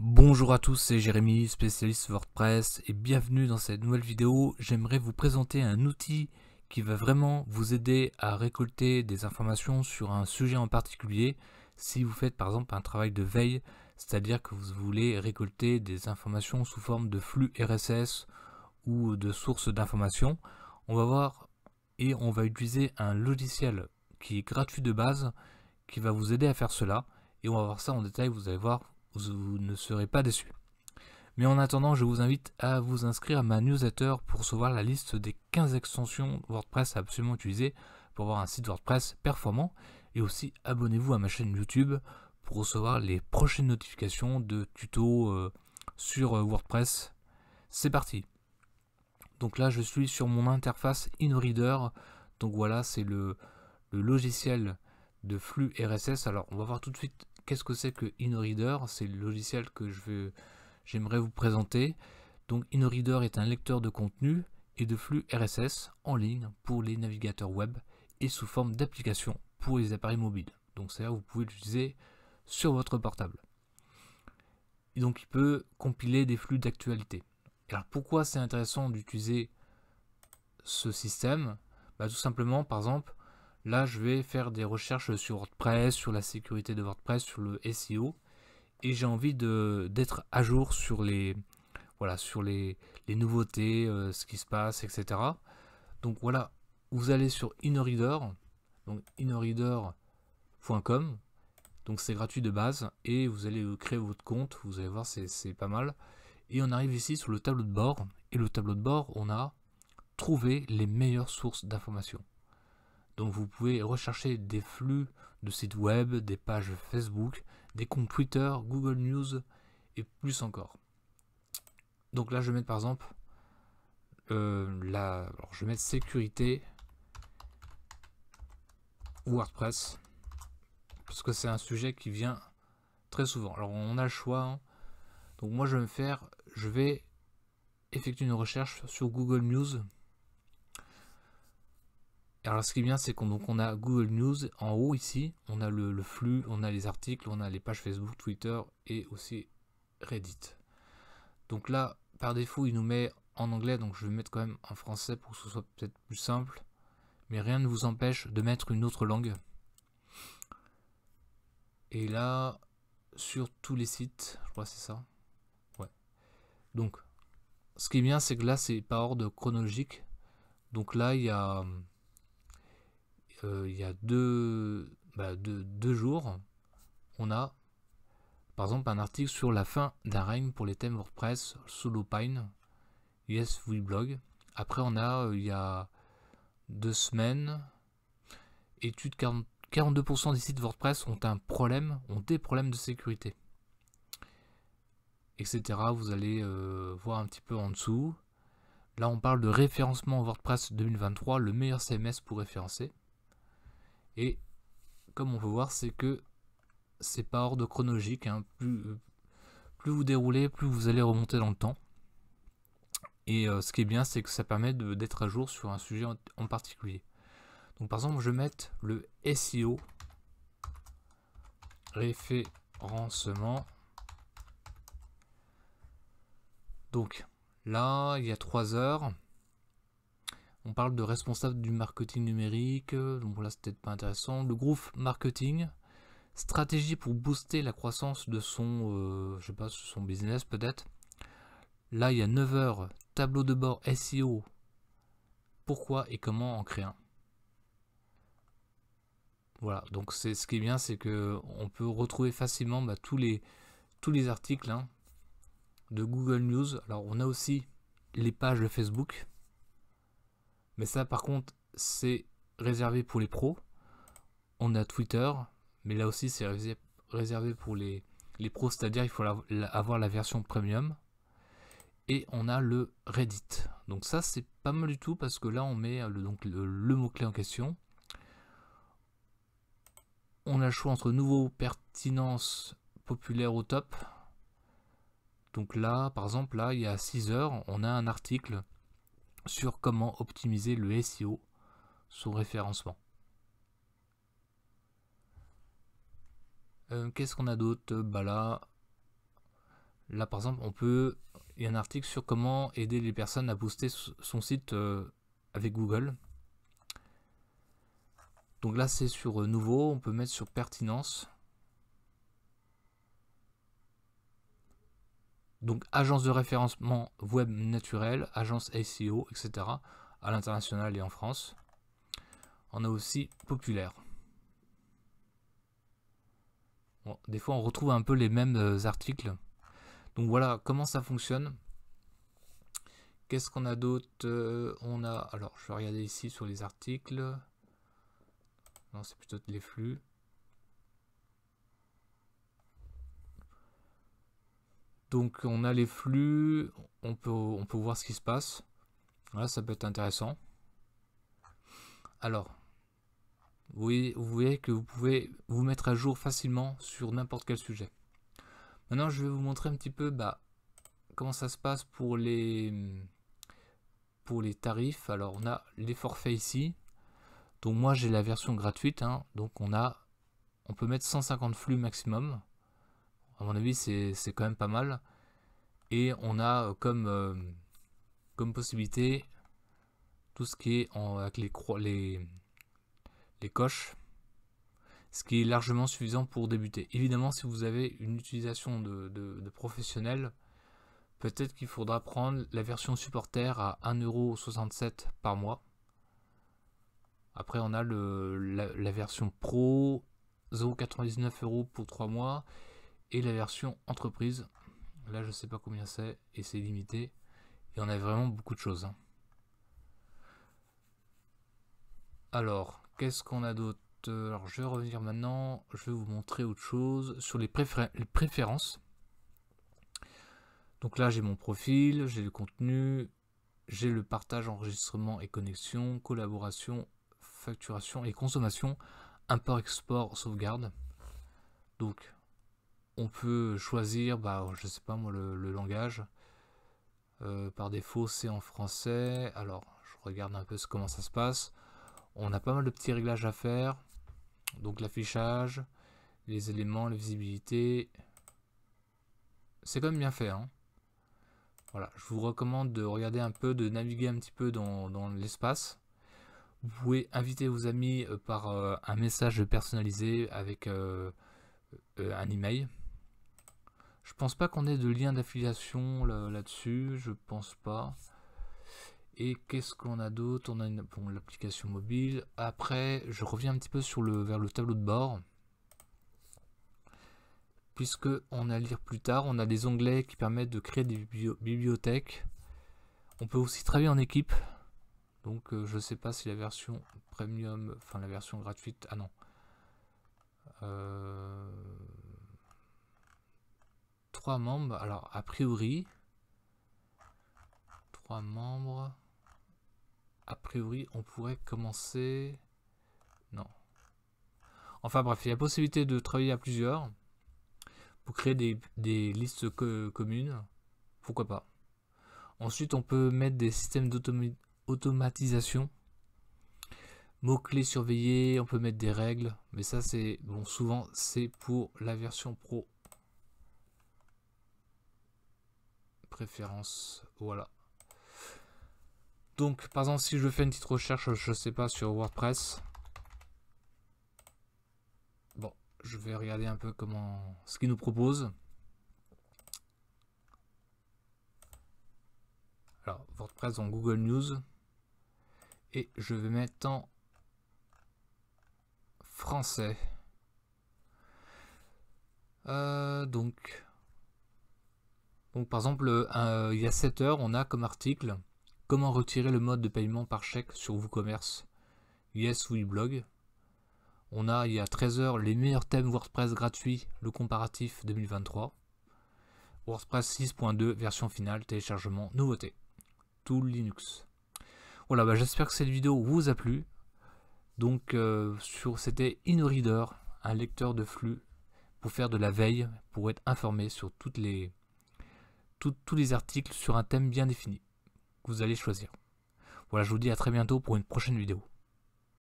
Bonjour à tous, c'est Jérémy, spécialiste WordPress et bienvenue dans cette nouvelle vidéo. J'aimerais vous présenter un outil qui va vraiment vous aider à récolter des informations sur un sujet en particulier si vous faites par exemple un travail de veille, c'est-à-dire que vous voulez récolter des informations sous forme de flux RSS ou de sources d'informations. On va voir et on va utiliser un logiciel qui est gratuit de base qui va vous aider à faire cela et on va voir ça en détail, vous allez voir vous ne serez pas déçu Mais en attendant, je vous invite à vous inscrire à ma newsletter pour recevoir la liste des 15 extensions WordPress à absolument utiliser pour avoir un site WordPress performant. Et aussi, abonnez-vous à ma chaîne YouTube pour recevoir les prochaines notifications de tutos euh, sur euh, WordPress. C'est parti Donc là, je suis sur mon interface InReader. Donc voilà, c'est le logiciel de flux RSS. Alors, on va voir tout de suite qu'est-ce que c'est que InnoReader C'est le logiciel que j'aimerais vous présenter. Donc InnoReader est un lecteur de contenu et de flux RSS en ligne pour les navigateurs web et sous forme d'application pour les appareils mobiles. Donc c'est-à-dire vous pouvez l'utiliser sur votre portable. Et donc il peut compiler des flux d'actualité. Alors pourquoi c'est intéressant d'utiliser ce système bah, Tout simplement, par exemple, Là, je vais faire des recherches sur WordPress, sur la sécurité de WordPress, sur le SEO. Et j'ai envie d'être à jour sur les, sur les, nouveautés, euh, ce qui se passe, etc. Donc voilà, vous allez sur reader donc innoreader.com. Donc c'est gratuit de base et vous allez créer votre compte, vous allez voir c'est pas mal. Et on arrive ici sur le tableau de bord et le tableau de bord on a trouvé les meilleures sources d'informations. Donc vous pouvez rechercher des flux de sites web, des pages Facebook, des comptes Twitter, Google News et plus encore. Donc là je vais mettre par exemple euh, la, je mets sécurité WordPress parce que c'est un sujet qui vient très souvent. Alors on a le choix. Hein. Donc moi je vais me faire, je vais effectuer une recherche sur Google News alors ce qui est bien, c'est qu'on a Google News en haut ici, on a le, flux, on a les articles, on a les pages Facebook, Twitter et aussi Reddit. Donc là, par défaut, il nous met en anglais, donc je vais mettre quand même en français pour que ce soit peut-être plus simple. Mais rien ne vous empêche de mettre une autre langue. Et là, sur tous les sites, je crois que c'est ça. Ouais. Donc, ce qui est bien, c'est que là, c'est par ordre chronologique. Donc là, il y a... Euh, il y a deux, bah, deux, jours, on a par exemple un article sur la fin d'un règne pour les thèmes WordPress, Pine, Yes We Blog. Après on a euh, il y a deux semaines, étude 42% des sites WordPress ont un problème, ont des problèmes de sécurité. Etc. Vous allez euh, voir un petit peu en dessous. Là on parle de référencement WordPress 2023, le meilleur CMS pour référencer. Et comme on peut voir, c'est que c'est par ordre chronologique. Hein. Plus, plus vous déroulez, plus vous allez remonter dans le temps. Et euh, ce qui est bien, c'est que ça permet d'être à jour sur un sujet en, particulier. Donc par exemple, je vais mettre le SEO, référencement. Donc là, il y a 3 heures. On parle de responsable du marketing numérique, donc voilà, c'est peut-être pas intéressant. Le groupe marketing, stratégie pour booster la croissance de son, euh, je sais pas, son business peut-être. Là, il y a 9 heures, tableau de bord SEO. Pourquoi et comment en créer un Voilà, donc c'est ce qui est bien, c'est que on peut retrouver facilement bah, tous, les, tous les articles hein, de Google News. Alors, on a aussi les pages de Facebook mais ça, par contre, c'est réservé pour les pros. On a Twitter, mais là aussi, c'est réservé pour les, pros, c'est-à-dire il faut avoir la version premium. Et on a le Reddit. Donc ça, c'est pas mal du tout parce que là, on met le, donc le, mot-clé en question. On a le choix entre nouveau, pertinence, populaire au top. Donc là, par exemple, là, il y a 6 heures, on a un article sur comment optimiser le SEO, sous référencement. Euh, qu'est-ce qu'on a d'autre Bah là, là par exemple, on peut. Il y a un article sur comment aider les personnes à booster son site euh, avec Google. Donc là, c'est sur euh, nouveau. On peut mettre sur pertinence. Donc agence de référencement web naturel, agence SEO, etc. à l'international et en France. On a aussi populaire. Bon, des fois on retrouve un peu les mêmes euh, articles. Donc voilà comment ça fonctionne. Qu'est-ce qu'on a d'autre euh, On a. Alors je vais regarder ici sur les articles. Non, c'est plutôt les flux. Donc on a les flux, on peut, on peut voir ce qui se passe. Voilà, ça peut être intéressant. Alors, vous voyez, vous que vous pouvez vous mettre à jour facilement sur n'importe quel sujet. Maintenant, je vais vous montrer un petit peu bah, comment ça se passe pour les, pour les tarifs. Alors, on a les forfaits ici. Donc moi, j'ai la version gratuite. Hein. donc on a, on peut mettre 150 flux maximum mon avis, c'est quand même pas mal. Et on a euh, comme, euh, comme possibilité tout ce qui est en, avec les, les, les coches, ce qui est largement suffisant pour débuter. Évidemment, si vous avez une utilisation de, de, professionnel, peut-être qu'il faudra prendre la version supporter à 1,67€ par mois. Après, on a le, la, version pro, 0,99€ pour 3 mois, et la version entreprise. Là, je sais pas combien c'est et c'est limité. Et on a vraiment beaucoup de choses. Hein. Alors, qu'est-ce qu'on a d'autre Alors, je vais revenir maintenant. Je vais vous montrer autre chose sur les, les préférences. Donc là, j'ai mon profil, j'ai le contenu, j'ai le partage, enregistrement et connexion, collaboration, facturation et consommation, import-export, sauvegarde. Donc, on peut choisir, bah, je sais pas moi, le, langage. Euh, par défaut, c'est en français. Alors, je regarde un peu comment ça se passe. On a pas mal de petits réglages à faire. Donc, l'affichage, les éléments, les visibilité. C'est quand même bien fait. Hein. Voilà, je vous recommande de regarder un peu, de naviguer un petit peu dans, l'espace. Vous pouvez inviter vos amis euh, par euh, un message personnalisé avec un email. Je pense pas qu'on ait de lien d'affiliation là-dessus, je pense pas. Et qu'est-ce qu'on a d'autre On a une l'application mobile. Après, je reviens un petit peu sur le, vers le tableau de bord. Puisque on a lire plus tard, on a des onglets qui permettent de créer des bibliothèques. On peut aussi travailler en équipe. Donc euh, je sais pas si la version premium, enfin la version gratuite, ah non. Euh, Trois membres. Alors, a priori, trois membres. A priori, on pourrait commencer... Non. Enfin bref, il y a possibilité de travailler à plusieurs pour créer des, listes communes. Pourquoi pas. Ensuite, on peut mettre des systèmes d'automatisation. Mots-clés surveillés, on peut mettre des règles. Mais ça, c'est bon, souvent, c'est pour la version pro Référence, Voilà. Donc, par exemple, si je fais une petite recherche, je sais pas, sur WordPress. Bon, je vais regarder un peu comment ce qu'il nous propose. Alors, WordPress dans Google News. Et je vais mettre en français. Euh, donc, par exemple, euh, il y a 7 heures, on a comme article Comment retirer le mode de paiement par chèque sur WooCommerce Yes ou eBlog. On a il y a 13 heures les meilleurs thèmes WordPress gratuits, le comparatif 2023. WordPress 6.2 version finale, téléchargement, nouveauté. Tout Linux. Voilà, bah, j'espère que cette vidéo vous a plu. Donc euh, sur c'était InnoReader, un lecteur de flux pour faire de la veille, pour être informé sur toutes les tous les articles sur un thème bien défini que vous allez choisir. Voilà, je vous dis à très bientôt pour une prochaine vidéo.